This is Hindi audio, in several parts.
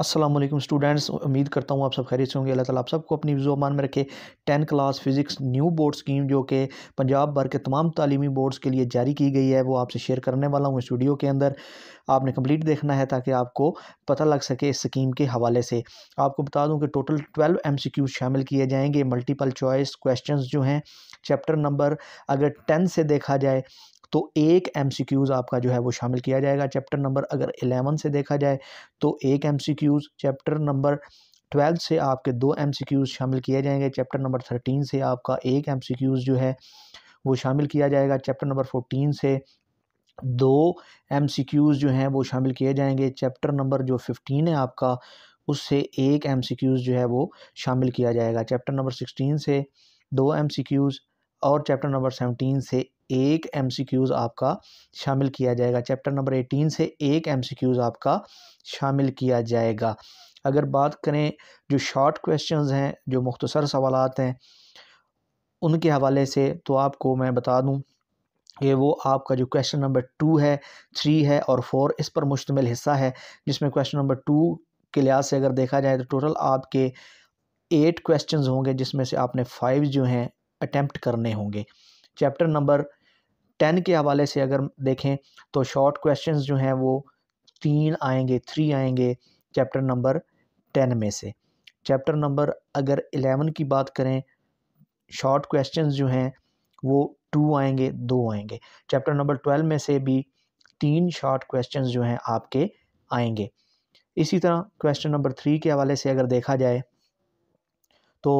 असलम स्टूडेंट्स उम्मीद करता हूँ आप सब खैरियत से होंगे अल्लाह ताला आप सबको अपनी जुबान में रखे ten class physics new board scheme जो कि पंजाब भर के तमाम तलीमी बोर्ड्स के लिए जारी की गई है वो आपसे शेयर करने वाला हूँ इस वीडियो के अंदर आपने कंप्लीट देखना है ताकि आपको पता लग सके इस स्कीम के हवाले से आपको बता दूँ कि total twelve M C Q शामिल किए जाएंगे मल्टीपल चॉइस क्वेश्चन जो हैं चैप्टर नंबर अगर टेन से देखा जाए तो एक एम आपका जो है वो शामिल किया जाएगा चैप्टर नंबर अगर एलेवन से देखा जाए तो एक एम चैप्टर नंबर ट्वेल्थ से आपके दो एम शामिल किए जाएंगे चैप्टर नंबर थर्टीन से आपका एक एम जो है वो शामिल किया जाएगा चैप्टर नंबर फोर्टीन से दो एम जो हैं वो शामिल किए जाएंगे चैप्टर नंबर जो फिफ्टीन है आपका उससे एक एम जो है वो शामिल किया जाएगा चैप्टर नंबर सिक्सटीन से दो एम और चैप्टर नंबर सेवनटीन से एक एम आपका शामिल किया जाएगा चैप्टर नंबर एटीन से एक एम आपका शामिल किया जाएगा अगर बात करें जो शॉर्ट क्वेश्चंस हैं जो मुख्तसर सवाल हैं उनके हवाले से तो आपको मैं बता दूं ये वो आपका जो क्वेश्चन नंबर टू है थ्री है और फोर इस पर मुश्तमिल हिस्सा है जिसमें क्वेश्चन नंबर टू के लिहाज से अगर देखा जाए तो टोटल आपके एट क्वेश्चंस होंगे जिसमें से आपने फाइव जो हैं अटैम्प्ट करने होंगे चैप्टर नंबर टेन के हवाले से अगर देखें तो शॉर्ट क्वेश्चंस जो हैं वो तीन आएंगे थ्री आएंगे चैप्टर नंबर टेन में से चैप्टर नंबर अगर एलेवन की बात करें शॉर्ट क्वेश्चंस जो हैं वो टू आएंगे दो आएंगे चैप्टर नंबर ट्वेल्व में से भी तीन शॉर्ट क्वेश्चन जो हैं आपके आएंगे इसी तरह क्वेश्चन नंबर थ्री के हवाले से अगर देखा जाए तो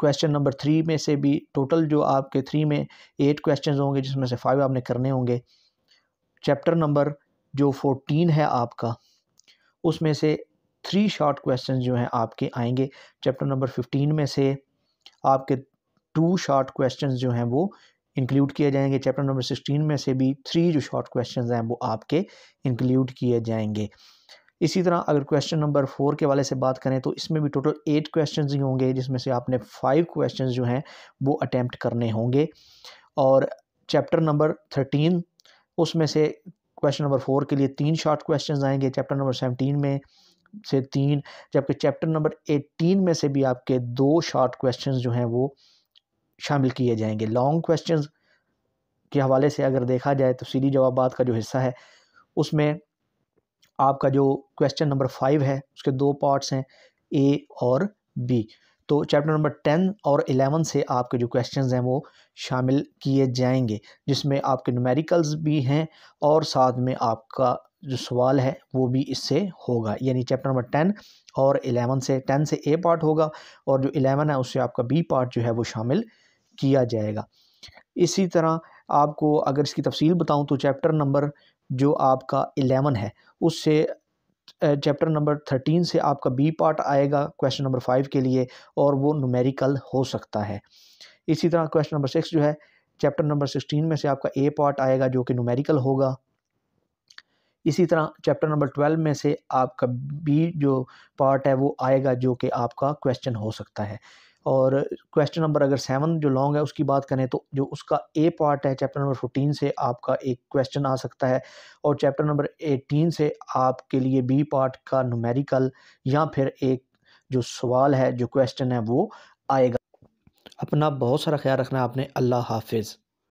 क्वेश्चन नंबर थ्री में से भी टोटल जो आपके थ्री में एट क्वेश्चन होंगे जिसमें से फाइव आपने करने होंगे चैप्टर नंबर जो फोर्टीन है आपका उसमें से थ्री शॉर्ट क्वेश्चन जो हैं आपके आएंगे चैप्टर नंबर फिफ्टीन में से आपके टू शॉर्ट क्वेश्चन जो हैं वो इंक्लूड किए जाएंगे चैप्टर नंबर सिक्सटीन में से भी थ्री जो शॉर्ट क्वेश्चन हैं वो आपके इंक्लूड किए जाएंगे इसी तरह अगर क्वेश्चन नंबर फोर के वाले से बात करें तो इसमें भी टोटल एट क्वेश्चन ही होंगे जिसमें से आपने फाइव क्वेश्चन जो हैं वो अटैम्प्ट करने होंगे और चैप्टर नंबर थर्टीन उसमें से क्वेश्चन नंबर फोर के लिए तीन शॉर्ट क्वेश्चन आएंगे चैप्टर नंबर सेवनटीन में से तीन जबकि चैप्टर नंबर एटीन में से भी आपके दो शॉर्ट क्वेश्चन जो हैं वो शामिल किए जाएंगे लॉन्ग क्वेश्चन के हवाले से अगर देखा जाए तो सीधी जवाब का जो हिस्सा है उसमें आपका जो क्वेश्चन नंबर फाइव है उसके दो पार्ट्स हैं ए और बी तो चैप्टर नंबर टेन और एलेवन से आपके जो क्वेश्चन हैं वो शामिल किए जाएंगे जिसमें आपके नुमेरिकल्स भी हैं और साथ में आपका जो सवाल है वो भी इससे होगा यानी चैप्टर नंबर टेन और एलेवन से टेन से ए पार्ट होगा और जो एलेवन है उससे आपका बी पार्ट जो है वो शामिल किया जाएगा इसी तरह आपको अगर इसकी तफसील बताऊँ तो चैप्टर नंबर जो आपका एलेवन है उससे चैप्टर नंबर थर्टीन से आपका बी पार्ट आएगा क्वेश्चन नंबर फाइव के लिए और वो नुमेरिकल हो सकता है इसी तरह क्वेश्चन नंबर सिक्स जो है चैप्टर नंबर सिक्सटीन में से आपका ए पार्ट आएगा जो कि नुमेरिकल होगा इसी तरह चैप्टर नंबर ट्वेल्व में से आपका बी जो पार्ट है वो आएगा जो कि आपका क्वेश्चन हो सकता है और क्वेश्चन नंबर अगर सेवन जो लॉन्ग है उसकी बात करें तो जो उसका ए पार्ट है चैप्टर नंबर फोर्टीन से आपका एक क्वेश्चन आ सकता है और चैप्टर नंबर एटीन से आपके लिए बी पार्ट का नुमेरिकल या फिर एक जो सवाल है जो क्वेश्चन है वो आएगा अपना बहुत सारा ख्याल रखना आपने अल्लाह हाफिज़